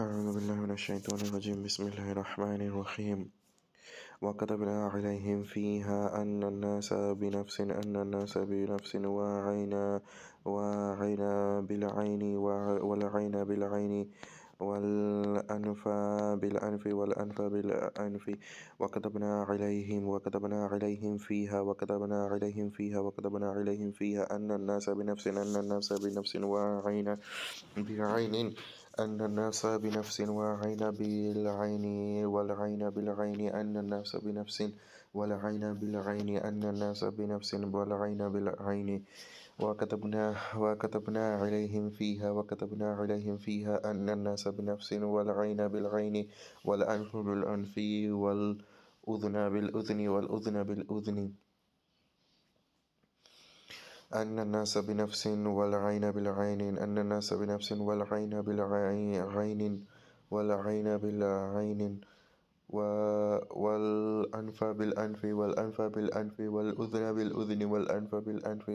أعوذ بالله من الشيطان الرجيم بسم الله الرحمن الرحيم وكتبنا عليهم فيها أن الناس بنفس أن الناس بنفس وعينا وعينا بالعين والعين بالعين والأنف بالأنف والأنف بالأنف وكتبنا عليهم وكتبنا عليهم فيها وكتبنا عليهم فيها وكتبنا عليهم فيها أن الناس بنفس أن الناس بنفس وعين بعين أن الناس بنفس وعين بالعين والعين بالعين أن الناس بنفس والعين بالعين أن الناس بنفس والعين بالعين وكتبنا وكتبنا عليهم فيها وكتبنا عليهم فيها أن الناس بنفس والعين بالعين والأنف بالأنف والأذن بالأذن والأذن بالأذن أن الناس بنفس والعين بالعين أن الناس بنفس والعين بالعين والعين بالعين والأنف بالأنف والأنف بالأنف والأذن بالأذن والأنف بالأنف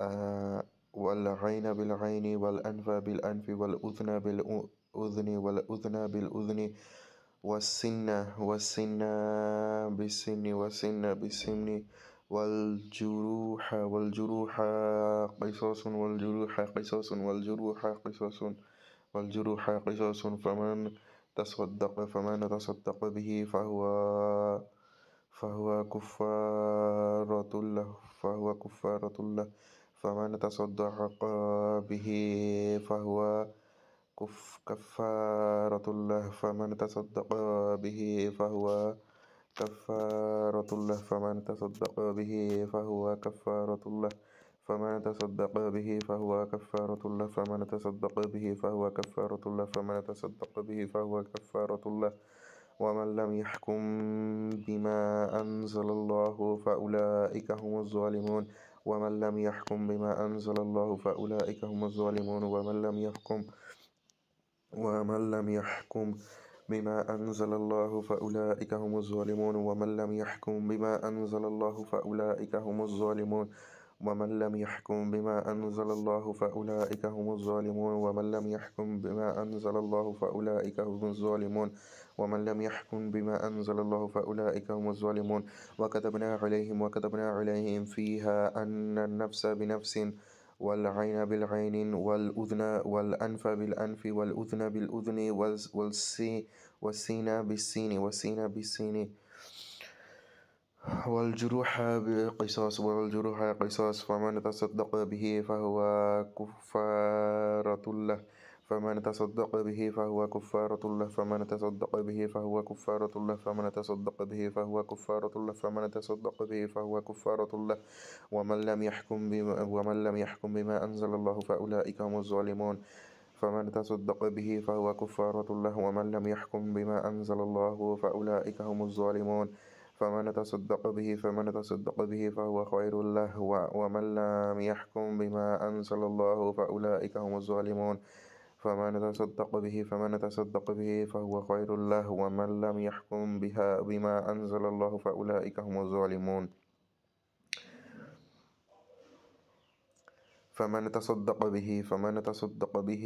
آه، والعين بالعين والأنف بالأنف والأذن بالأذن والأذن بالأذن والسن والسن بالسن والسن بالسن, بالسن والجروح والجروح قصاص والجروح قصاص والجروح قصاص والجروح قصاص فمن تصدق فمن تصدق به فهو فهو كفارة له فهو كفارة له فمن تصدق به فهو كف كفارة له فمن تصدق به فهو كفارة له فمن تصدق به فهو كفارة له فمن تصدق به فهو كفارة له فمن تصدق به فهو كفارة له فمن تصدق به فهو كفارة له ومن لم يحكم بما أنزل الله فأولئك هم الظالمون ومن لم يحكم بما أنزل الله فأولئك هم الظالمون ومن لم يحكم ومن لم يحكم بما أنزل الله فأولئك هم الظالمون ومن لم يحكم بما أنزل الله فأولئك هم الظالمون ومن لم يحكم بما أنزل الله فأولئك هم الظالمون ومن لم يحكم بما أنزل الله فأولئك هم الظالمون ومن لم يحكم بما أنزل الله فأولئك هم الظالمون وكتبنا عليهم وكتبنا عليهم فيها أن النفس بنفس والعين بالعين والأذن والأنف بالأنف والأذن بالأذن والسين بالسين والسين بالسين والجروح قصاص والجروح قصاص فمن تصدق به فهو كفارة له فمن تصدق به فهو كفارة له فمن تصدق به فهو كفارة له فمن تصدق به فهو كفارة له فمن تصدق به فهو كفارة له ومن لم يحكم بما ومن لم يحكم بما أنزل الله فأولئك هم الظالمون فمن تصدق به فهو كفارة له ومن لم يحكم بما أنزل الله فأولئك هم الظالمون فمن تصدق به فمن تصدق به فهو خير له ومن لم يحكم بما أنزل الله فأولئك هم الظالمون فما نتصدق به فما نتصدق به فهو خير له ومن لم يحكم بها بما أنزل الله فأولئك هم الظالمون فمن تصدق به فمن تصدق به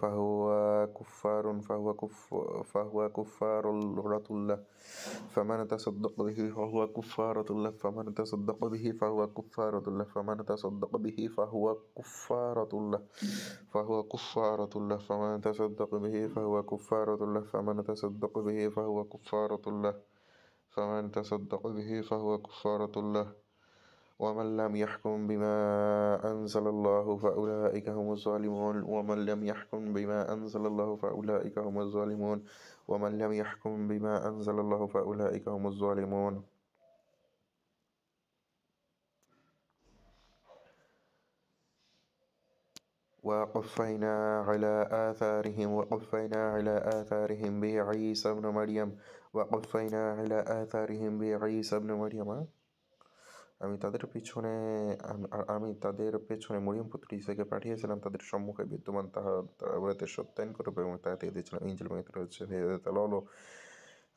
فهو كفار فهو كف فهو كفار له فمن تصدق به فهو كفارة له فمن تصدق به فهو كفارة له فمن تصدق به فهو كفارة له فهو كفارة له فمن تصدق به فهو كفارة له فمن تصدق به فهو كفارة له فمن تصدق به فهو كفارة له ومن لم يحكم بما أنزل الله فأولئك هم الظالمون ومن لم يحكم بما أنزل الله فأولئك هم الظالمون ومن لم يحكم بما أنزل الله فأولئك هم الظالمون وقفينا على آثارهم وقفينا على آثارهم بعيسى ابن مريم وقفينا على آثارهم بعيسى ابن مريم আমি তাদের পিছনে আমি তাদের পেছনে মরিয়ম পুত্র ইসাকে পাঠিয়েছিলাম তাদের সম্মুখে বিদ্যমান তাহাতে সত্যায়ন করবে এবং তাহাতে দিয়েছিলাম ইঞ্জিল হচ্ছে লো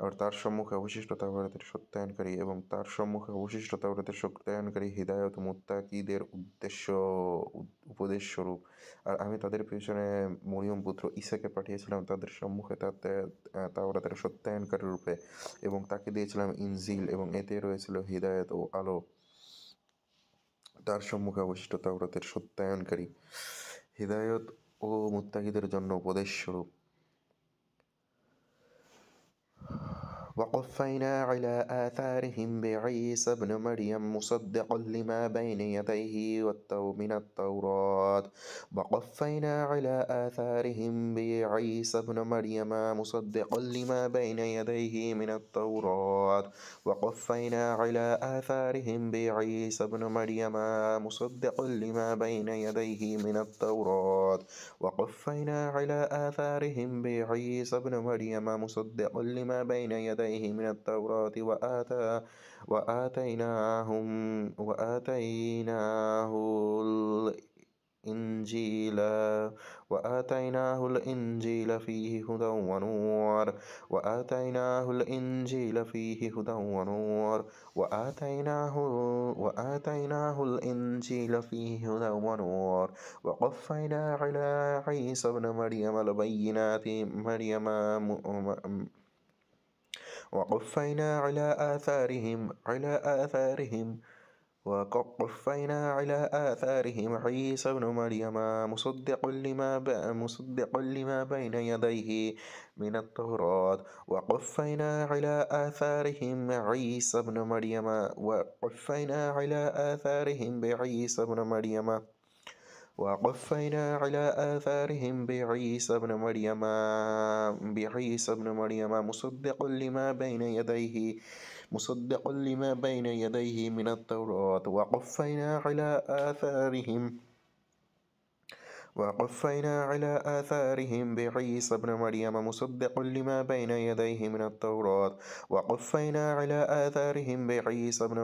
আর তার সম্মুখে অবশিষ্ট তাওরাতের সত্যায়নকারী এবং তার সম্মুখে অবশিষ্ট তাওরাতের সত্যায়নকারী হৃদায়ত মুত্তাকিদের উদ্দেশ্য উপদেশ স্বরূপ আর আমি তাদের পিছনে মরিয়ম পুত্র ইসাকে পাঠিয়েছিলাম তাদের সম্মুখে তাতে তাদের সত্যায়নকারী রূপে এবং তাকে দিয়েছিলাম ইনজিল এবং এতে রয়েছিল হৃদায়ত ও আলো তার সম্মুখে অবশিষ্ট তাওরাতের সত্যায়নকারী হৃদায়ত ও মুত্তাকিদের জন্য উপদেশস্বরূপ وقفينا على آثارهم بعيسى ابن مريم مصدقا لما بين يديه من التوراة وقفينا على آثارهم بعيسى ابن مريم مصدقا لما بين يديه من التوراة وقفينا على آثارهم بعيسى ابن مريم مصدقا لما بين يديه من التوراة وقفينا على آثارهم بعيسى ابن مريم مصدقا لما بين يديه عليه من التوراة وآتى وآتيناهم وآتيناه الإنجيل وآتيناه الإنجيل فيه هدى ونور وآتيناه الإنجيل فيه هدى ونور وآتيناه وآتيناه الإنجيل فيه هدى ونور وقفينا على عيسى ابن مريم البينات مريم وقفينا على آثارهم على آثارهم وقفينا على آثارهم عيسى بن مريم مصدق لما مصدق لما بين يديه من التوراة وقفينا على آثارهم عيسى بن مريم وقفينا على آثارهم بعيسى بن مريم وقفينا على آثارهم بعيسى ابن مريم بعيسى ابن مريم مصدق لما بين يديه مصدق لما بين يديه من التوراة وقفينا على آثارهم وقفينا على آثارهم بعيسى ابن مريم مصدق لما بين يديه من التوراة وقفينا على آثارهم بعيسى ابن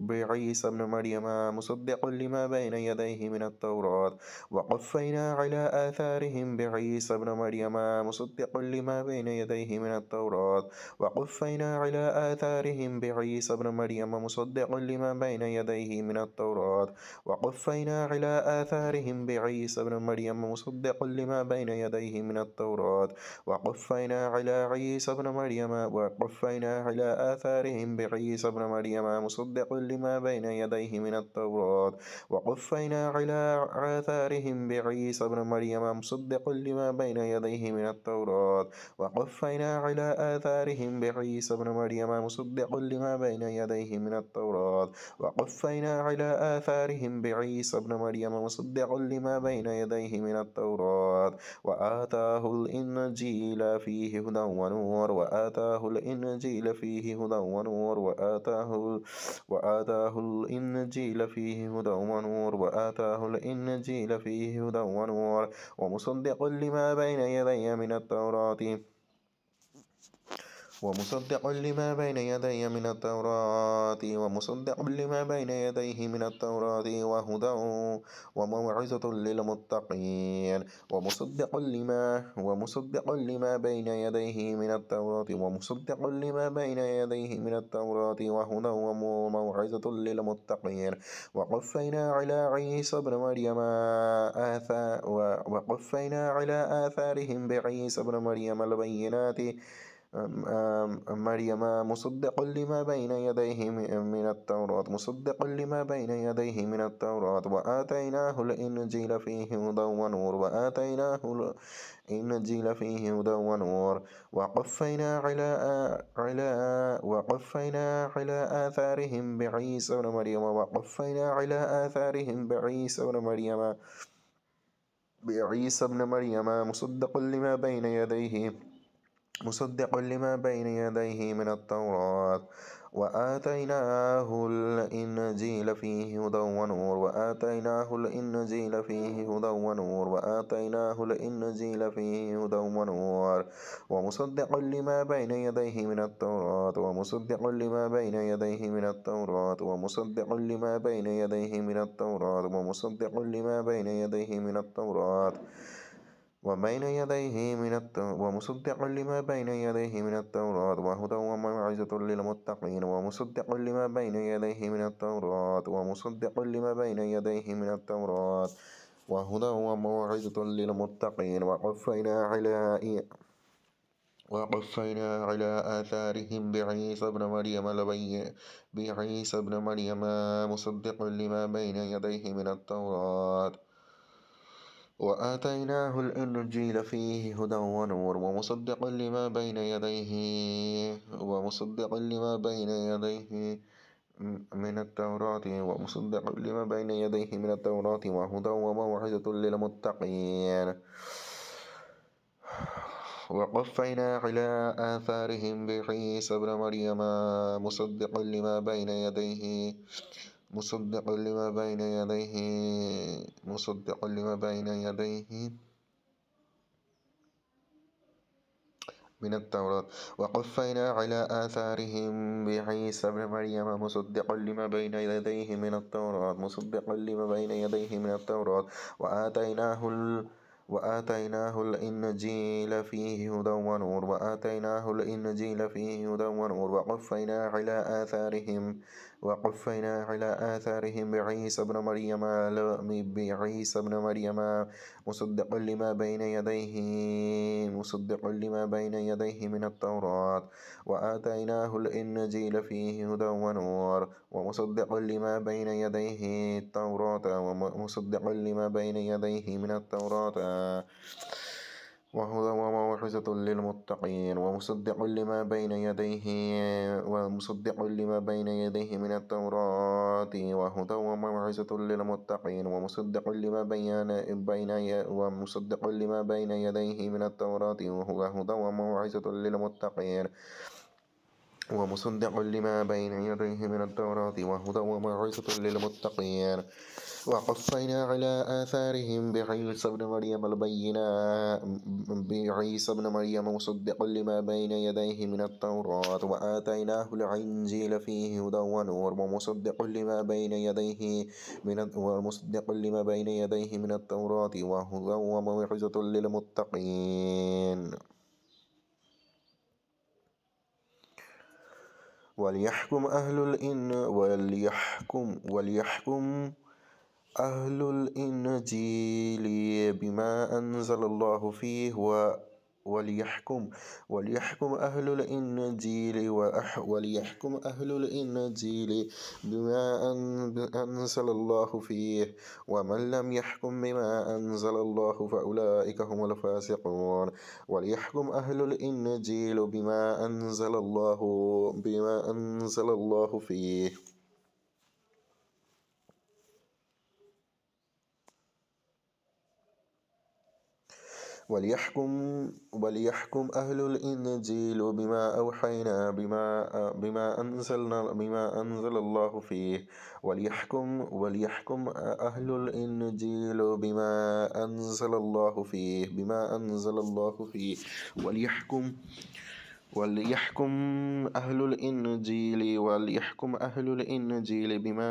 بعيسى ابن مريم مصدق لما بين يديه من التوراة وقفينا على آثارهم بعيسى ابن مريم مصدق لما بين يديه من التوراة وقفينا على آثارهم بعيسى ابن مريم مصدق لما بين يديه من التوراة وقفينا على آثارهم بعيسى ابن مريم مصدق لما بين يديه من التوراة وقفينا على عيسى ابن مريم وقفينا على آثارهم بعيسى ابن مريم مصدق لما بين يديه من التوراة وقفينا على آثارهم بعيسى ابن مريم مصدق لما بين يديه من التوراة وقفينا على آثارهم بعيسى ابن مريم مصدق لما بين يديه من التوراة وقفينا على آثارهم بعيسى ابن مريم مصدق لما بين يديه من التوراة وآتاه الإنجيل فيه هدى ونور وآتاه الإنجيل فيه هدى ونور وآتاه وآتاه الإنجيل فيه هدى ونور وآتاه الإنجيل فيه هدى ونور ومصدق لما بين يدي من التوراة ومصدق لما بين يدي من التوراة ومصدق لما بين يديه من التوراة وهدى وموعظة للمتقين ومصدق لما ومصدق لما بين يديه من التوراة ومصدق لما بين يديه من التوراة وهدى وموعظة للمتقين وقفينا على عيسى ابن مريم آثار وقفينا على آثارهم بعيسى ابن مريم البينات مريم مصدق لما بين يديه من التوراة مصدق لما بين يديه من التوراة وآتيناه الإنجيل فيه هدى ونور وآتيناه الإنجيل فيه هدى ونور وقفينا على على وقفينا على آثارهم بعيسى ابن مريم وقفينا على آثارهم بعيسى ابن مريم بعيسى ابن مريم مصدق لما بين يديه مصدق لما بين يديه من التوراة وآتيناه الإنجيل فيه هدى ونور وآتيناه الإنجيل فيه هدى ونور وآتيناه الإنجيل فيه هدى ونور ومصدق لما بين يديه من التوراة ومصدق لما بين يديه من التوراة ومصدق لما بين يديه من التوراة ومصدق لما بين يديه من التوراة وبين يديه من التوراة ومصدق لما بين يديه من التوراة وهدى وموعظة للمتقين ومصدق لما بين يديه من التوراة ومصدق لما بين يديه من التوراة وهدى وموعظة للمتقين وقفينا على وقفينا على آثارهم بعيسى ابن مريم لبي بعيسى ابن مريم مصدق لما بين يديه من التوراة وآتيناه الإنجيل فيه هدى ونور ومصدقا لما بين يديه ومصدقا لما بين يديه من التوراة ومصدقا لما بين يديه من التوراة وهدى وموعظة للمتقين وقفينا على آثارهم بعيسى ابن مريم مصدقا لما بين يديه مصدق لما بين يديه مصدق لما بين يديه من التوراة وقفينا على آثارهم بعيسى ابن مريم مصدقا لما بين يديه من التوراة مصدقا لما بين يديه من التوراة وآتيناه ال... وآتيناه الإنجيل فيه هدى ونور وآتيناه الإنجيل فيه هدى ونور وقفينا على آثارهم وقفينا على آثارهم بعيسى ابن مريم بعيسى ابن مريم مصدقا لما بين يديه مصدقا لما بين يديه من التوراة وآتيناه الإنجيل فيه هدى ونور ومصدقا لما بين يديه التوراة ومصدقا لما بين يديه من التوراة وهدى وموعظة للمتقين ومصدق لما بين يديه ومصدق لما بين يديه من التوراة وهدى وموعظة للمتقين ومصدق لما بين بين ومصدق لما بين يديه من التوراة وهو هدى وموعظة للمتقين ومصدق لما بين يديه من التوراة وهدى وموعظة للمتقين وقصينا على آثارهم بعيسى ابن مريم البينا بعيسى ابن مريم مصدقا لما بين يديه من التوراة وآتيناه العنجيل فيه هدى ونور ومصدق لما بين يديه من ومصدقا لما بين يديه من التوراة وهدى وموعظة للمتقين وليحكم أهل الإن وليحكم وليحكم أهل الإنجيل بما أنزل الله فيه و وليحكم وليحكم أهل الإنجيل وأح وليحكم أهل الإنجيل بما أنزل الله فيه ومن لم يحكم بما أنزل الله فأولئك هم الفاسقون وليحكم أهل الإنجيل بما أنزل الله بما أنزل الله فيه وليحكم وليحكم أهل الإنجيل بما أوحينا بما بما أنزلنا بما أنزل الله فيه وليحكم وليحكم أهل الإنجيل بما أنزل الله فيه بما أنزل الله فيه وليحكم وليحكم أهل الإنجيل وليحكم أهل الإنجيل بما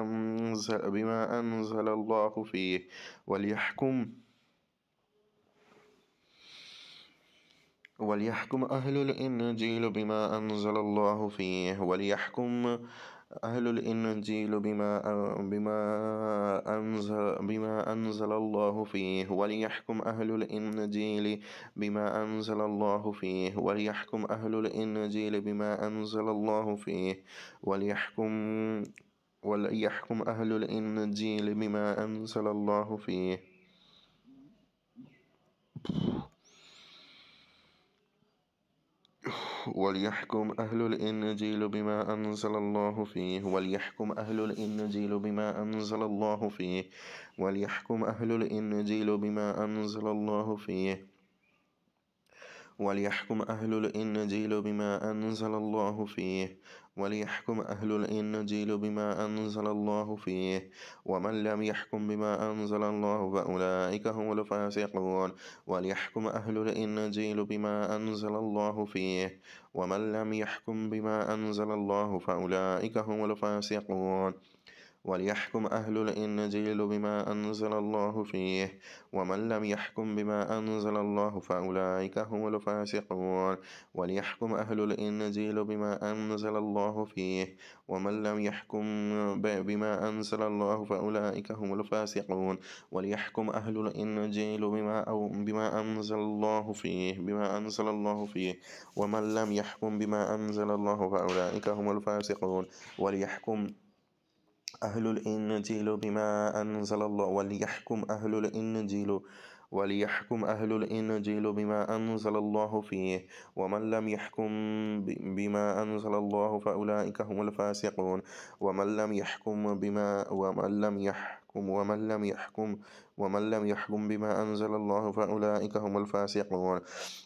أنزل بما أنزل الله فيه وليحكم وليحكم أهل الإنجيل بما أنزل الله فيه وليحكم أهل الإنجيل بما بما أنزل بما أنزل الله فيه وليحكم أهل الإنجيل بما أنزل الله فيه وليحكم أهل الإنجيل بما أنزل الله فيه وليحكم وليحكم أهل الإنجيل بما أنزل الله فيه وليحكم أهل الإنجيل بما أنزل الله فيه وليحكم أهل الإنجيل بما أنزل الله فيه وليحكم أهل الإنجيل بما أنزل الله فيه وليحكم أهل الإنجيل بما أنزل الله فيه وليحكم أهل الإنجيل بما أنزل الله فيه ومن لم يحكم بما أنزل الله فأولئك هم الفاسقون وليحكم أهل الإنجيل بما أنزل الله فيه ومن لم يحكم بما أنزل الله فأولئك هم الفاسقون وليحكم أهل الإنجيل بما أنزل الله فيه ومن لم يحكم بما أنزل الله فأولئك هم الفاسقون وليحكم أهل الإنجيل بما أنزل الله فيه ومن لم يحكم بما أنزل الله فأولئك هم الفاسقون وليحكم أهل الإنجيل بما أو بما أنزل الله فيه بما أنزل الله فيه ومن لم يحكم بما أنزل الله فأولئك هم الفاسقون وليحكم أهل الإنجيل بما أنزل الله وليحكم أهل الإنجيل وليحكم أهل الإنجيل بما أنزل الله فيه ومن لم يحكم بما أنزل الله فأولئك هم الفاسقون ومن لم يحكم بما ومن لم يحكم يحكم ومن لم يحكم ومن لم يحكم بما أنزل الله فأولئك هم الفاسقون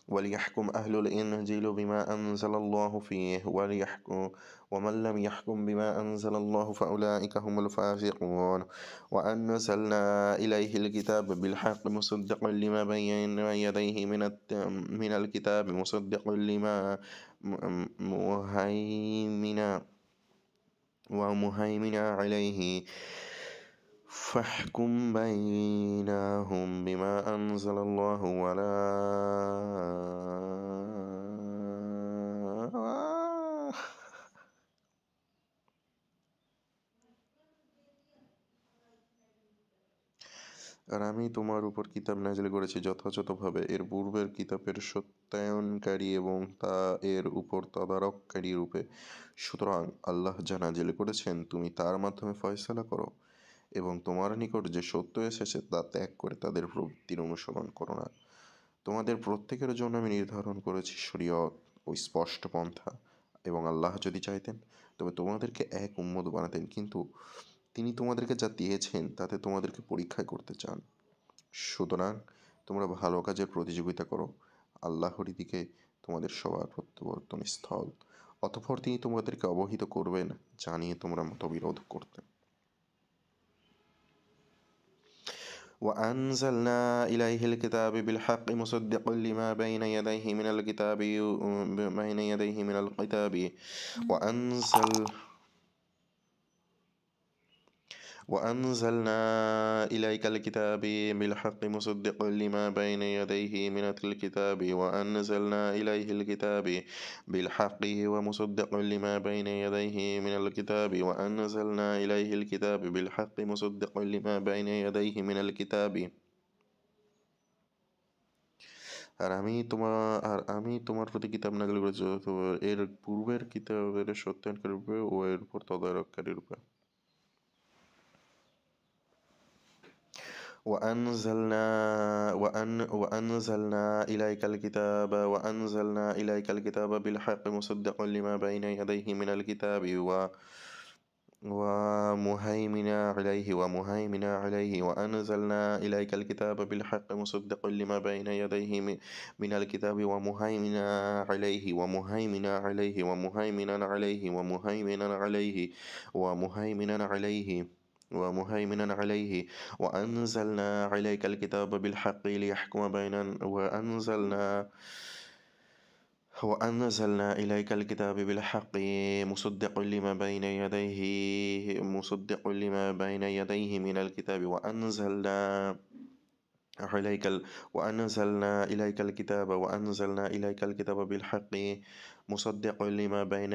وليحكم أهل الإنجيل بما أنزل الله فيه وليحكم ومن لم يحكم بما أنزل الله فأولئك هم الفاسقون وأنزلنا إليه الكتاب بالحق مصدقا لما بين يديه من من الكتاب مصدقا لما مهيمنا ومهيمنا عليه فاحكم بينهم بما أنزل الله ولا আর আমি তোমার উপর কিতাব নাজিল করেছি যথাযথভাবে এর পূর্বের কিতাবের সত্যায়নকারী এবং তা এর উপর তদারককারী রূপে সুতরাং আল্লাহ যা নাজিল করেছেন তুমি তার মাধ্যমে ফয়সলা করো এবং তোমার নিকট যে সত্য এসেছে তা ত্যাগ করে তাদের প্রবৃত্তির অনুসরণ করো না তোমাদের প্রত্যেকের জন্য আমি নির্ধারণ করেছি শরীয়ত ও স্পষ্ট পন্থা এবং আল্লাহ যদি চাইতেন তবে তোমাদেরকে এক উম্মত বানাতেন কিন্তু তিনি তোমাদেরকে যা দিয়েছেন তাতে তোমাদেরকে পরীক্ষা করতে চান সুতরাং তোমরা ভালো কাজের প্রতিযোগিতা করো আল্লাহর দিকে তোমাদের সবার প্রত্যাবর্তন স্থল অতঃপর তিনি তোমাদেরকে অবহিত করবেন জানিয়ে তোমরা মতবিরোধ করতেন وأنزلنا إليه الكتاب بالحق مصدق لما بين يديه من الكتاب بين يديه من الكتاب وأنزل وأنزلنا إليك الكتاب بالحق مصدقا لما بين يديه من الكتاب وأنزلنا إليه الكتاب بالحق ومصدقا لما بين يديه من الكتاب وأنزلنا إليه الكتاب بالحق مصدقا لما بين يديه من الكتاب আর আমি তোমার আর আমি তোমার প্রতি কিতাব নাজিল করেছি এর পূর্বের কিতাবের সত্যায়নকারী রূপে ও এর উপর তদারককারী রূপে وأنزلنا وأن وأنزلنا إليك الكتاب وأنزلنا إليك الكتاب بالحق مصدقا لما بين يديه من الكتاب و ومهيمنا عليه ومهيمنا عليه وأنزلنا إليك الكتاب بالحق مصدقا لما بين يديه من الكتاب ومهيمنا عليه ومهيمنا عليه ومهيمنا عليه ومهيمنا عليه ومهيمنا عليه, ومهيمنا عليه ومهيمنا عليه ومهيمنا عليه وأنزلنا عليك الكتاب بالحق ليحكم بين وأنزلنا وأنزلنا إليك الكتاب بالحق مصدق لما بين يديه مصدق لما بين يديه من الكتاب وأنزلنا عليك ال... وأنزلنا إليك الكتاب وأنزلنا إليك الكتاب بالحق مصدق لما بين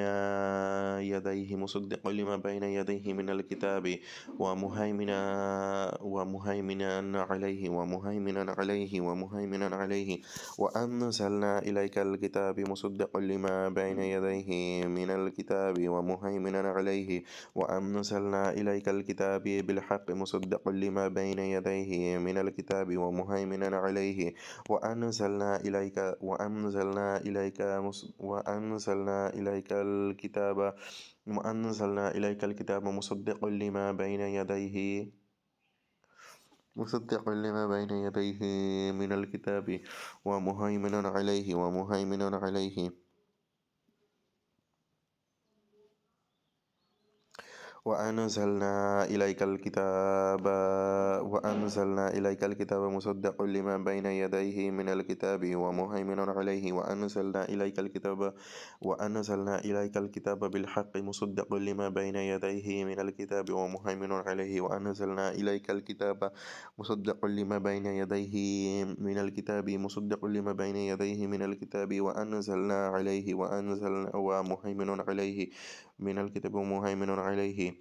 يديه مصدق لما بين يديه من الكتاب ومهيمنا ومهيمنا عليه ومهيمنا عليه ومهيمنا عليه وأنزلنا إليك الكتاب مصدق لما بين يديه من الكتاب ومهيمنا عليه وأنزلنا إليك الكتاب بالحق مصدق لما بين يديه من الكتاب ومهيمنا عليه وأنزلنا إليك وأنزلنا إليك وأنزلنا وأنزلنا إليك الكتاب وأنزلنا إليك الكتاب مصدقا لما بين يديه مصدقا لما بين يديه من الكتاب ومهيمنا عليه ومهيمنا عليه وأنزلنا إليك الكتاب وأنزلنا إليك الكتاب مصدقا لما بين يديه من الكتاب ومهيمنا عليه وأنزلنا إليك الكتاب وأنزلنا إليك الكتاب بالحق مصدقا لما بين يديه من الكتاب ومهيمنا عليه وأنزلنا إليك الكتاب مصدقا لما بين يديه من الكتاب مصدقا لما بين يديه من الكتاب وأنزلنا عليه وأنزلنا ومهيمن عليه من الكتاب مهيمن عليه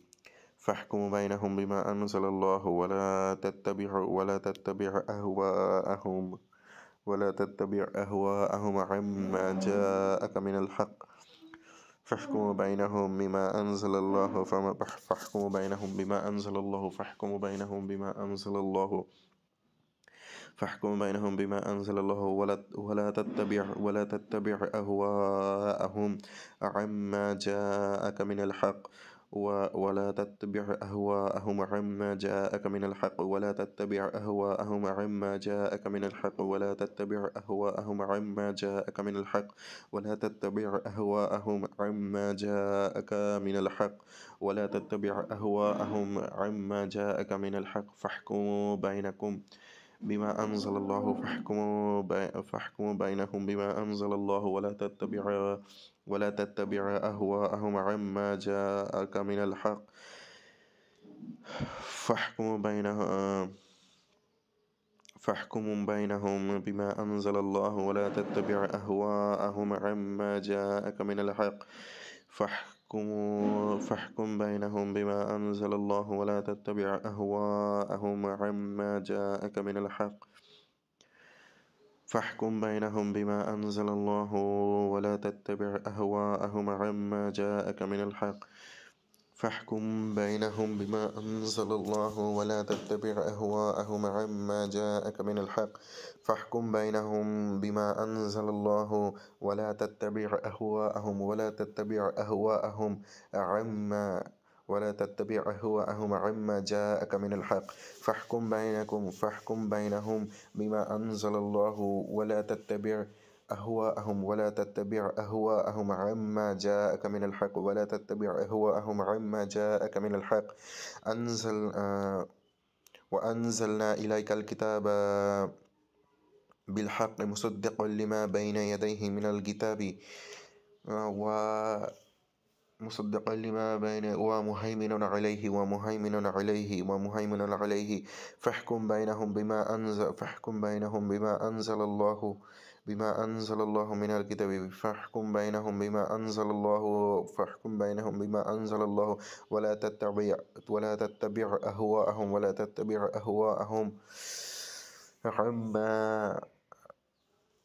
فاحكم بينهم بما أنزل الله ولا تتبع ولا تتبع أهواءهم ولا تتبع أهواءهم عما جاءك من الحق فاحكم بينهم بما أنزل الله فاحكم بينهم بما أنزل الله فاحكم بينهم بما أنزل الله فاحكم بينهم بما أنزل الله ولا ولا تتبع ولا تتبع أهواءهم عما جاءك من الحق ولا تتبع أهواءهم عما جاءك من الحق ولا تتبع أهواءهم عما جاءك من الحق ولا تتبع أهواءهم عما جاءك من الحق ولا تتبع أهواءهم عما جاءك من الحق ولا تتبع أهواءهم عما جاءك من الحق فاحكموا بينكم بما أنزل الله فاحكموا فاحكموا بينهم بما أنزل الله ولا تتبع ولا تتبع أهواءهم عما جاءك من الحق فاحكموا بينهم فاحكم بينهم بما أنزل الله ولا تتبع أهواءهم عما جاءك من الحق فاحكم فاحكموا فاحكم بينهم بما أنزل الله ولا تتبع أهواءهم عما جاءك من الحق فاحكم بينهم بما أنزل الله ولا تتبع أهواءهم عما جاءك من الحق فاحكم بينهم بما أنزل الله ولا تتبع أهواءهم عما جاءك من الحق فاحكم بينهم بما أنزل الله ولا تتبع أهواءهم ولا تتبع أهواءهم عما ولا تتبع أهواءهم عما جاءك من الحق فاحكم بينكم فاحكم بينهم بما أنزل الله ولا تتبع أهواءهم ولا تتبع أهواءهم عما جاءك من الحق ولا تتبع أهواءهم عما جاءك من الحق أنزل آه، وأنزلنا إليك الكتاب بالحق مصدقا لما بين يديه من الكتاب آه، و مصدقا لما بين ومهيمن عليه ومهيمن عليه ومهيمن عليه فاحكم بينهم بما أنزل فاحكم بينهم بما أنزل الله بما أنزل الله من الكتاب فاحكم بينهم بما أنزل الله فاحكم بينهم بما أنزل الله ولا تتبع ولا تتبع أهواءهم ولا تتبع أهواءهم عما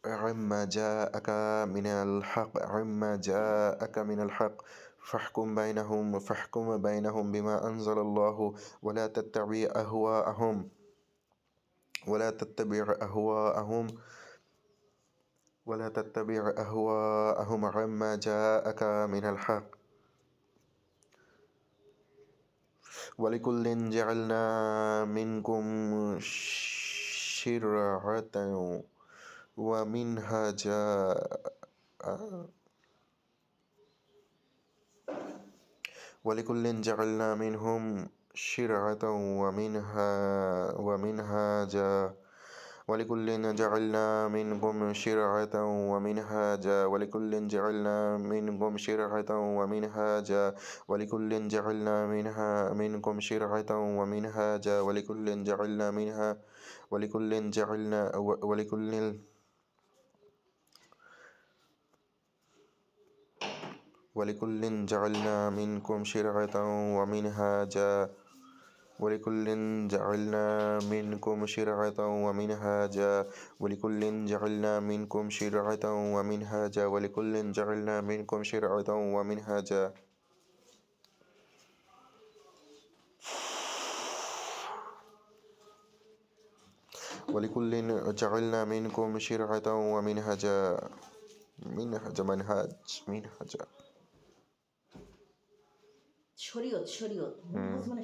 عما جاءك من الحق عما جاءك من الحق فاحكم بينهم فاحكم بينهم بما أنزل الله ولا تتبع أهواءهم ولا تتبع أهواءهم ولا تتبع أهواءهم عما جاءك من الحق ولكل جعلنا منكم شرعة ومنها جاء ولكل جعلنا منهم شرعة ومنها ومنها جاء ولكل جعلنا منكم شرعة ومنهاجا ولكل جعلنا منكم شرعة ومنهاجا ولكل جعلنا منها منكم شرعة ومنهاجا ولكل جعلنا منها ولكل جعلنا ولكل ولكل جعلنا منكم شرعة ومنهاجا ولكل جعلنا منكم شرعة ومنهاجا ولكل جعلنا منكم شرعة ومنهاجا ولكل جعلنا منكم شرعة ومنهاجا ولكل جعلنا منكم شرعة ومنهجا منهج منهاج منهجا شريط شريط مم.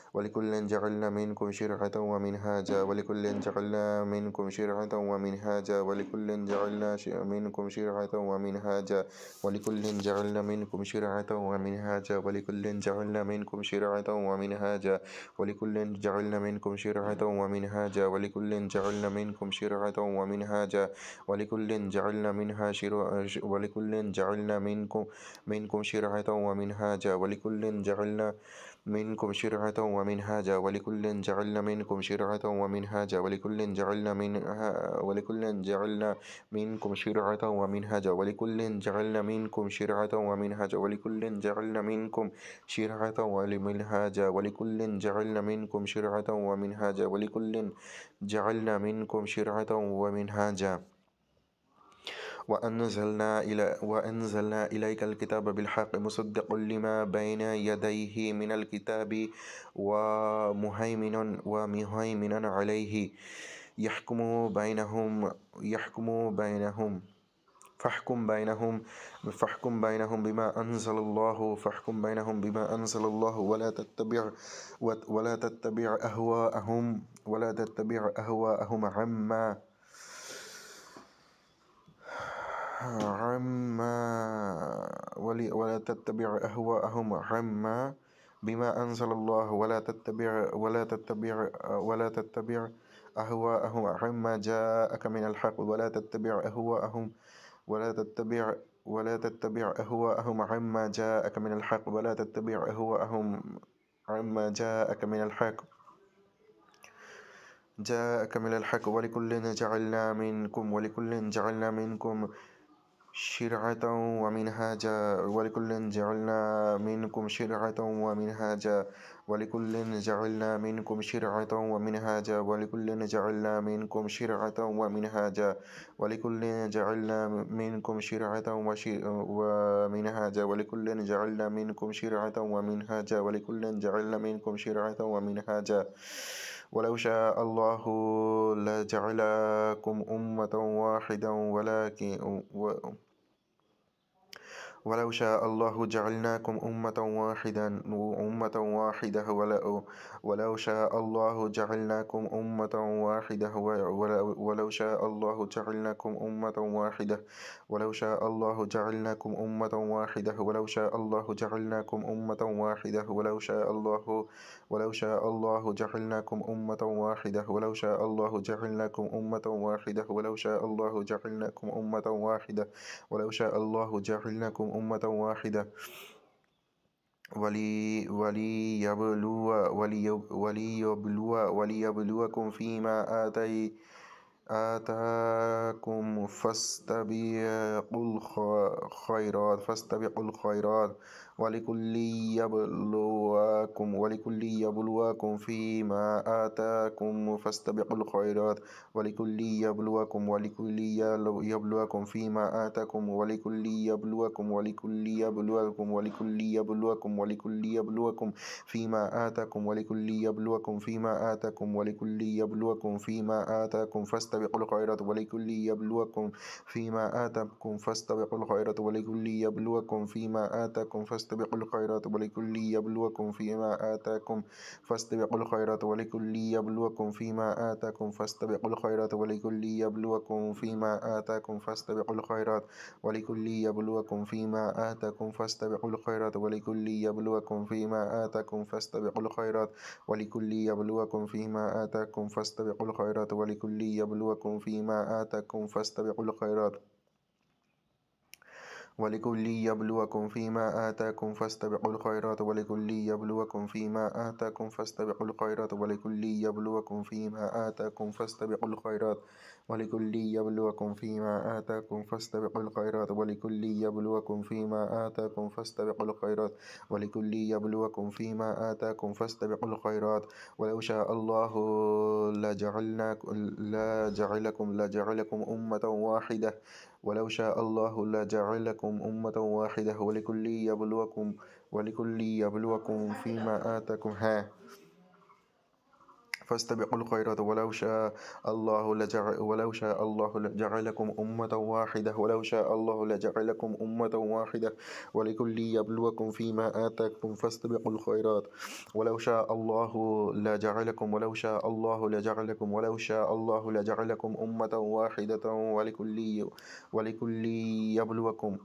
ولكل جعلنا منكم شرعة ومنهاجا ولكل جعلنا منكم شرعة ومنهاجا ولكل جعلنا منكم شرعة ومنهاجا ولكل جعلنا منكم شرعة ومنهاجا ولكل جعلنا منكم شرعة ومنهاجا ولكل جعلنا منكم شرعة ومنهاجا ولكل جعلنا منكم شرعة ومنهاجا ولكل جعلنا منها شرعة ولكل جعلنا منكم منكم شرعة ومنهاجا ولكل جعلنا منكم شرعة ومنهاجا ولكل جعلنا منكم شرعة ومنهاجا ولكل جعلنا من ولكل جعلنا منكم شرعة ومنهاجا ولكل جعلنا منكم شرعة ومنهاجا ولكل جعلنا منكم شرعة ومنهاجا ولكل جعلنا منكم شرعة ومنهاجا ولكل جعلنا منكم شرعة ومنهاجا وأنزلنا, إلى وأنزلنا إليك الكتاب بالحق مصدق لما بين يديه من الكتاب ومهيمن ومهيمنا عليه يحكم بينهم يحكم بينهم فاحكم بينهم فاحكم بينهم بما أنزل الله فاحكم بينهم بما أنزل الله ولا تتبع ولا تتبع أهواءهم ولا تتبع أهواءهم عما عما ولي ولا تتبع أهواءهم عما بما أنزل الله ولا تتبع ولا تتبع ولا تتبع أهواءهم عما جاءك من الحق ولا تتبع أهواءهم ولا تتبع ولا تتبع أهواءهم عما جاءك من الحق ولا تتبع أهواءهم عما جاءك من الحق جاءك من الحق ولكل جعلنا منكم ولكل جعلنا منكم شرعة ومنهاجا ولكل جعلنا منكم شرعة ومنهاجا ولكل جعلنا منكم شرعة ومنهاجا ولكل جعلنا منكم شرعة ومنهاجا ولكل جعلنا منكم شرعة ومنهاجا ولكل جعلنا منكم شرعة ومنهاجا ولكل جعلنا منكم شرعة ومنهاجا ولو شاء الله لجعلكم أمة واحدا ولكن ولو شاء الله جعلناكم أمة واحدة أمة واحدة ولو, ولو شاء الله جعلناكم أمة واحدة ولو, ولو شاء الله جعلناكم أمة واحدة ولو شاء الله جعلناكم أمة واحدة ولو شاء الله جعلناكم أمة واحدة ولو شاء الله ولو شاء الله جعلناكم أمة واحدة ولو شاء الله جعلناكم أمة واحدة ولو شاء الله جعلناكم أمة واحدة ولو شاء الله جعلناكم أمة واحدة ولي وليبلو وليبلو وليبلوكم فيما آتي آتاكم فاستبقوا الخيرات فاستبقوا الخيرات ولكل يبلواكم ولكل يبلواكم فيما آتاكم فاستبقوا الخيرات ولكل يبلوكم ولكل يبلوكم فيما آتاكم ولكل يبلوكم ولكل يبلوكم ولكل يبلوكم ولكل يبلوكم فيما آتاكم ولكل يبلوكم فيما آتاكم ولكل يبلوكم فيما آتاكم فاستبقوا الخيرات ولكل يبلوكم فيما آتاكم فاستبقوا الخيرات ولكل يبلوكم فيما آتاكم فاستبقوا فاستبقوا الخيرات ولكل يبلوكم فيما آتاكم فاستبقوا الخيرات ولكل يبلوكم فيما آتاكم فاستبقوا الخيرات ولكل يبلوكم فيما آتاكم فاستبقوا الخيرات ولكل يبلوكم فيما آتاكم فاستبقوا الخيرات ولكل يبلوكم فيما آتاكم فاستبقوا الخيرات ولكل يبلوكم فيما آتاكم فاستبقوا الخيرات ولكل يبلوكم فيما آتاكم فاستبقوا الخيرات ولكل يبلوكم فيما آتاكم فاستبقوا الخيرات ولكل يبلوكم فيما آتاكم فاستبقوا الخيرات ولكل يبلوكم فيما آتاكم فاستبقوا الخيرات ولكل يبلوكم فيما آتاكم فاستبقوا الخيرات ولكل يبلوكم فيما آتاكم فاستبقوا الخيرات ولكل يبلوكم فيما آتاكم فاستبقوا الخيرات ولو شاء الله لجعلناكم لجعلكم لجعلكم أمة واحدة ولو شاء الله لجعلكم أمة واحدة ولكل يبلوكم ولكل يبلوكم فيما آتاكم ها فاستبقوا الخيرات ولو شاء الله لجعل ولو شاء الله لجعلكم أمة واحدة ولو شاء الله لجعلكم أمة واحدة ولكل يبلوكم فيما آتاكم فاستبقوا الخيرات ولو شاء الله لجعلكم ولو شاء الله لجعلكم ولو شاء الله لجعلكم أمة واحدة ولكل ولكل يبلوكم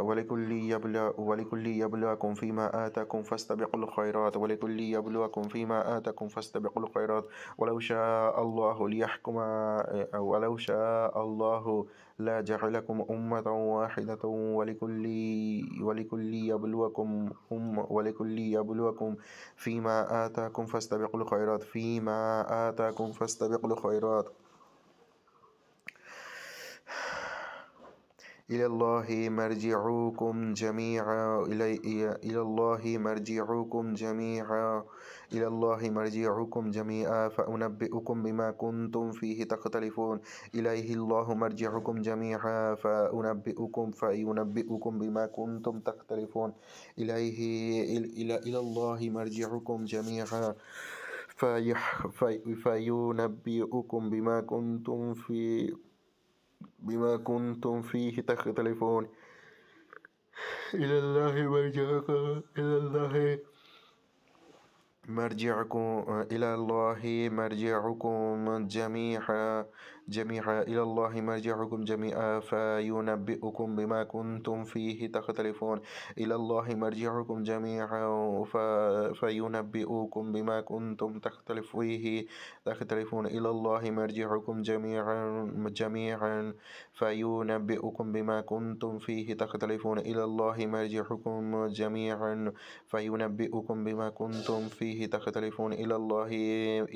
ولكل يبلى ولكل يبلوكم فيما آتاكم فاستبقوا الخيرات ولكل يبلوكم فيما آتاكم فاستبقوا الخيرات ولو شاء الله ليحكم ولو شاء الله لا جعلكم أمة واحدة ولكل ولكل يبلوكم أم ولكل يبلوكم فيما آتاكم فاستبقوا الخيرات فيما آتاكم فاستبقوا الخيرات إلى الله مرجعكم جميعا إلي إلى الله مرجعكم جميعا إلى الله مرجعكم جميعا فأنبئكم بما كنتم فيه تختلفون إليه الله مرجعكم جميعا فأنبئكم فينبئكم بما كنتم تختلفون إليه إلى إلى الله مرجعكم جميعا فينبئكم بما كنتم فيه بما كنتم فيه تختلفون إلى الله مرجعكم إلى الله مرجعكم آه، إلى الله مرجعكم جميعا جميعا إلى الله مرجعكم جميعا فينبئكم بما كنتم فيه تختلفون إلى الله مرجعكم جميعا فينبئكم بما كنتم تختلف فيه تختلفون إلى الله مرجعكم جميعا جميعا فينبئكم بما كنتم فيه تختلفون إلى الله مرجعكم جميعا فينبئكم بما كنتم فيه به تختلفون إلى الله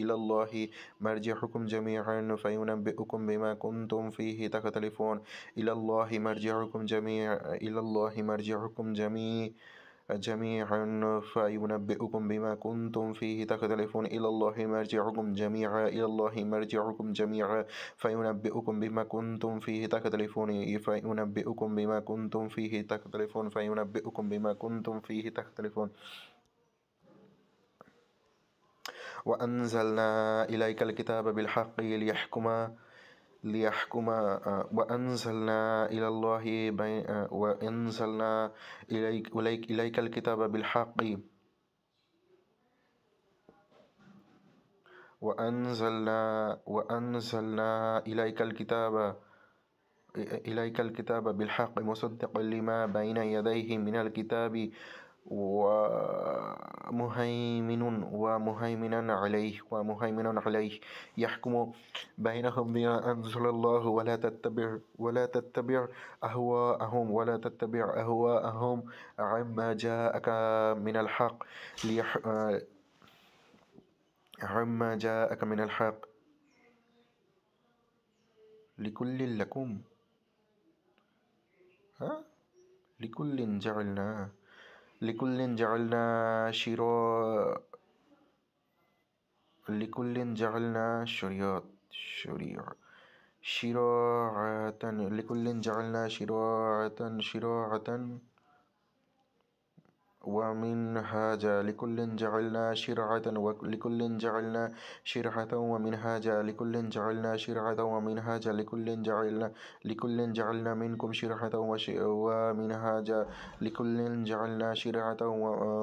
إلى الله مرجعكم جميعا فينبئكم بما كنتم فيه تختلفون إلى الله مرجعكم جميعا إلى الله مرجعكم جميعا جميعا فينبئكم بما كنتم فيه تختلفون إلى الله مرجعكم جميعا إلى الله مرجعكم جميعا فينبئكم بما كنتم فيه تختلفون فينبئكم بما كنتم فيه تختلفون فينبئكم بما كنتم فيه تختلفون وأنزلنا إليك الكتاب بالحق ليحكم ليحكم وأنزلنا إلى الله وأنزلنا إليك, إليك, الكتاب بالحق وأنزلنا وأنزلنا إليك الكتاب إليك الكتاب بالحق مصدقا لما بين يديه من الكتاب ومهيمن ومهيمنا عليه ومهيمنا عليه يحكم بينهم بما أنزل الله ولا تتبع ولا تتبع أهواءهم ولا تتبع أهواءهم عما جاءك من الحق ليح عما جاءك من الحق لكل لكم ها لكل جعلنا لكل جعلنا شراء لكل جعلنا شريات شريع شراعة لكل جعلنا شراعة شراعة ومنهاجا لكل جعلنا شرعة ولكل جعلنا شرعة ومنهاجا لكل جعلنا شرعة ومنهاجا لكل جعلنا لكل جعلنا منكم شرعة ومنهاجا لكل جعلنا شرعة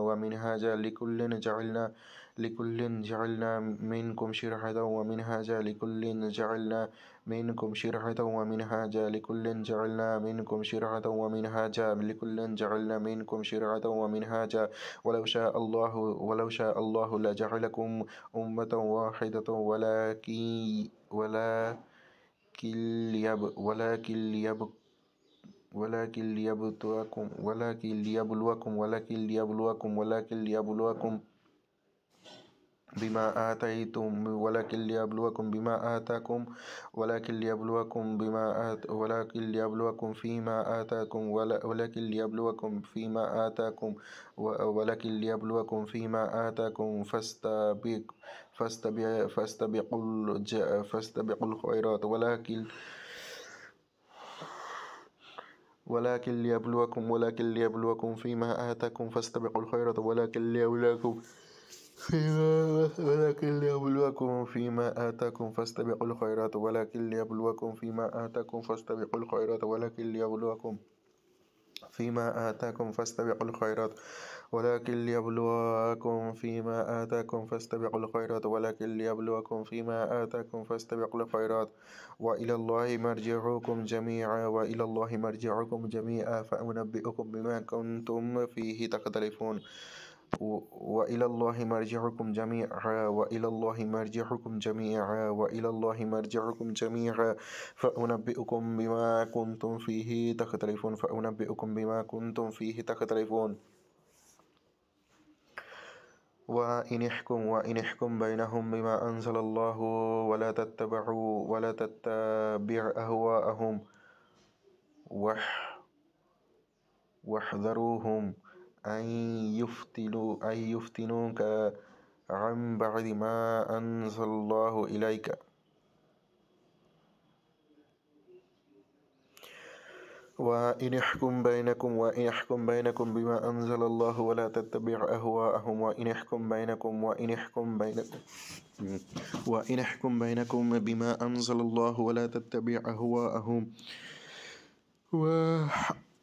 ومنهاجا لكل جعلنا لكل جعلنا منكم شرعة ومنهاجا لكل جعلنا منكم شرعة ومنهاجا لكل جعلنا منكم شرعة ومنهاجا لكل جعلنا منكم شرعة ومنهاجا ولو شاء الله ولو شاء الله لجعلكم أمة واحدة ولكن ولكن ليب ولكن ليبقى ولكن ليبلوكم ولكن ليبلوكم ولكن ليبلوكم ولكن ليبلوكم بما آتيتم ولكن ليبلوكم بما آتاكم ولكن ليبلوكم بما آت ولكن ليبلوكم فيما آتاكم ولكن ليبلوكم فيما آتاكم ولكن ليبلوكم فيما آتاكم فاستبق فاستبق فاستبقوا فاستبقوا الخيرات ولكن ولكن ليبلوكم ولكن ليبلوكم فيما آتاكم فاستبقوا الخيرات ولكن ليبلوكم فيما ولكن ليبلوكم فيما آتاكم فاستبقوا الخيرات ولكن ليبلوكم فيما آتاكم فاستبقوا الخيرات ولكن ليبلوكم فيما آتاكم فاستبقوا الخيرات ولكن ليبلوكم فيما آتاكم فاستبقوا الخيرات ولكن ليبلوكم فيما آتاكم فاستبقوا الخيرات وإلى الله مرجعكم جميعا وإلى الله مرجعكم جميعا فأنبئكم بما كنتم فيه تختلفون وإلى الله مرجعكم جميعا وإلى الله مرجعكم جميعا وإلى الله مرجعكم جميعا فأنبئكم بما كنتم فيه تختلفون فأنبئكم بما كنتم فيه تختلفون وإن احكم وإن احكم بينهم بما أنزل الله ولا تتبعوا ولا تتبع أهواءهم واح واحذروهم أن يفتنوا أن يفتنوك عن بعد ما أنزل الله إليك وإن يحكم بينكم وإن يحكم بينكم بما أنزل الله ولا تتبع أهواءهم وإن يحكم بينكم وإن يحكم بينكم وإن يحكم بينكم بما أنزل الله ولا تتبع أهواءهم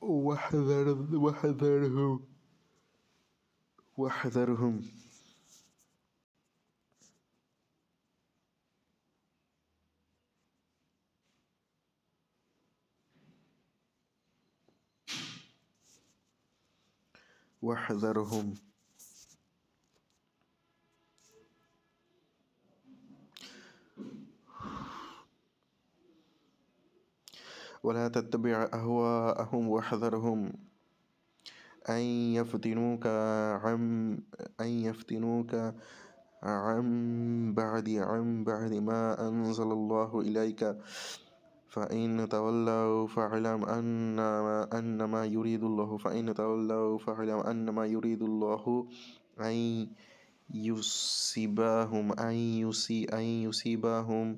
واحذر واحذرهم واحذرهم واحذرهم ولا تتبع أهواءهم واحذرهم أن يفتنوك عن أن يفتنوك عن بعد عن بعد ما أنزل الله إليك فإن تولوا فاعلم أن أن ما يريد الله فإن تولوا فاعلم أن ما يريد الله أن يصيبهم أن يصي أن يصيبهم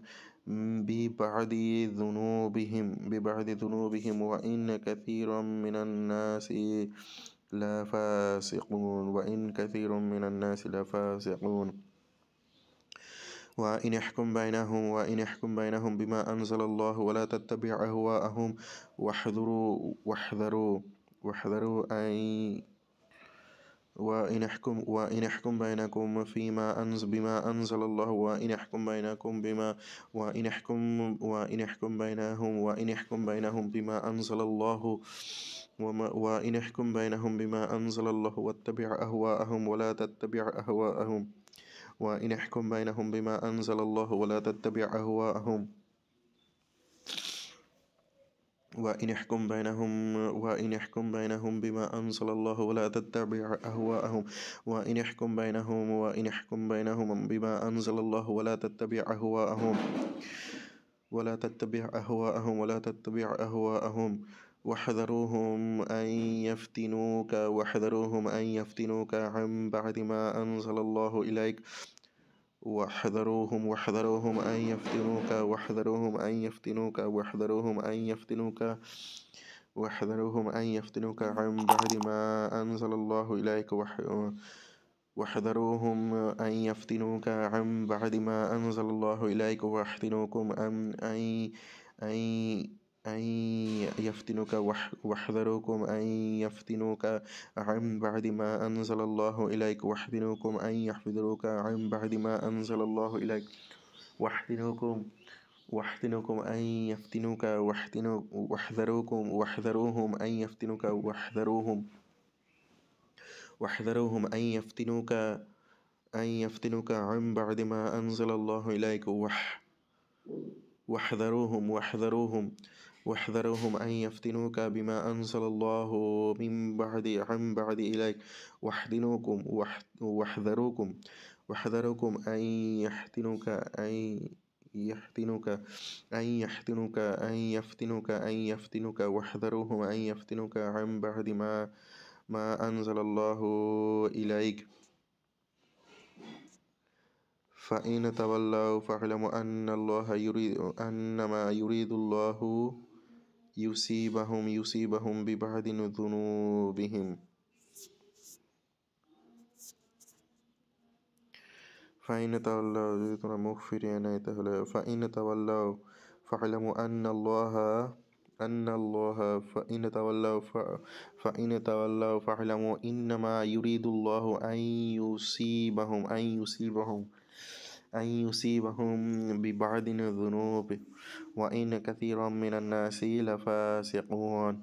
ببعض ذنوبهم ببعض ذنوبهم وإن كثيرا من الناس لا فاسقون وإن كثير من الناس لفاسقون وإن احكم بينهم وإن احكم بينهم بما أنزل الله ولا تتبع أهواءهم واحذروا واحذروا واحذروا أن وإن احكم وإن احكم بينكم فيما أنز بما أنزل الله وإن احكم بينكم بما وإن احكم وإن احكم بينهم وإن احكم بينهم بما أنزل الله وما وإن احكم بينهم بما أنزل الله واتبع أهواءهم ولا تتبع أهواءهم وإن احكم بينهم بما أنزل الله ولا تتبع أهواءهم وإن احكم بينهم وإن احكم بينهم بما أنزل الله ولا تتبع أهواءهم وإن احكم بينهم وإن احكم بينهم بما أنزل الله ولا تتبع أهواءهم ولا تتبع أهواءهم ولا تتبع أهواءهم واحذروهم أن يفتنوك واحذروهم أن يفتنوك عن بعد ما أنزل الله إليك واحذروهم واحذروهم أن يفتنوك واحذروهم أن يفتنوك واحذروهم أن يفتنوك واحذروهم أن يفتنوك عن بعد ما أنزل الله إليك واحذروهم أن يفتنوك عن بعد ما أنزل الله إليك واحتنوكم أن أن أن يفتنك واحذركم أن يفتنوك عن بعد ما أنزل الله إليك واحذركم أن يحذروك عن بعد ما أنزل الله إليك واحذركم واحتنكم أن يفتنوك واحذروكم واحذروهم أن يفتنوك واحذروهم واحذروهم أن يفتنوك أن يفتنوك عن بعد ما أنزل الله إليك واحذروهم واحذروهم واحذرهم أن يفتنوك بما أنزل الله من بعد عن بعد إليك واحذنوكم واحذروكم واحذركم أن يحتنوك أن يحتنوك أن يحتنوك أن يفتنوك أن يفتنوك واحذروهم أن يفتنوك عن بعد ما ما أنزل الله إليك فإن تولوا فاعلموا أن الله يريد أنما يريد الله يصيبهم يصيبهم ببعض ذنوبهم فإن تولوا যদি তোমরা মুখ ফিরিয়ে নেয় তাহলে ফাইন তাওয়াল্লাউ أن الله فإن تولوا فإن تولوا فاعلموا إنما يريد الله أن يصيبهم أن يصيبهم أن يصيبهم ببعض الذنوب وإن كثيرا من الناس لفاسقون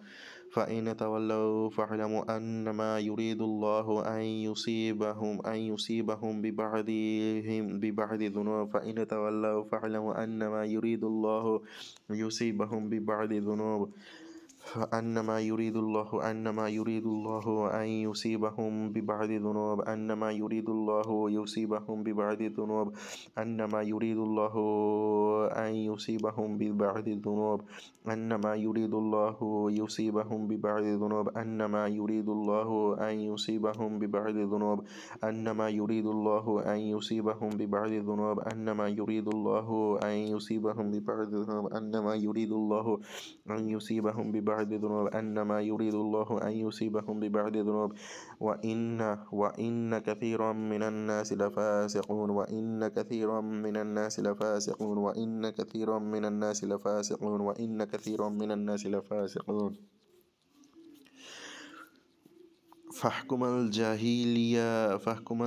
فإن تولوا فاعلموا أنما يريد الله أن يصيبهم أن يصيبهم ببعضهم ببعض ذنوب فإن تولوا فاعلموا أنما يريد الله يصيبهم ببعض ذنوب فأنما يريد الله أنما يريد الله أن يصيبهم ببعض ذنوب أنما يريد الله يصيبهم ببعض ذنوب أنما يريد الله أن يصيبهم ببعض ذنوب أنما يريد الله يصيبهم ببعض ذنوب أنما يريد الله أن يصيبهم ببعض ذنوب أنما يريد الله أن يصيبهم ببعض ذنوب أنما يريد الله أن يصيبهم ببعض ذنوب أنما يريد الله أن يصيبهم ببعض بعد ذنوب أنما يريد الله أن يصيبهم ببعد ذنوب وإن وإن كثيرا من الناس لفاسقون وإن كثيرا من الناس لفاسقون وإن كثيرا من الناس لفاسقون وإن كثيرا من الناس لفاسقون فاحكم الجاهلية فاحكم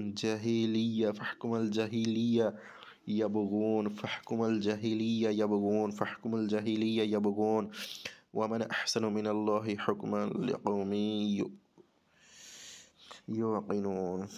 الجاهلية فاحكم الجاهلية يبغون فاحكم الجاهلية يبغون فاحكم الجاهلية يبغون ومن أحسن من الله حكما لقوم يوقنون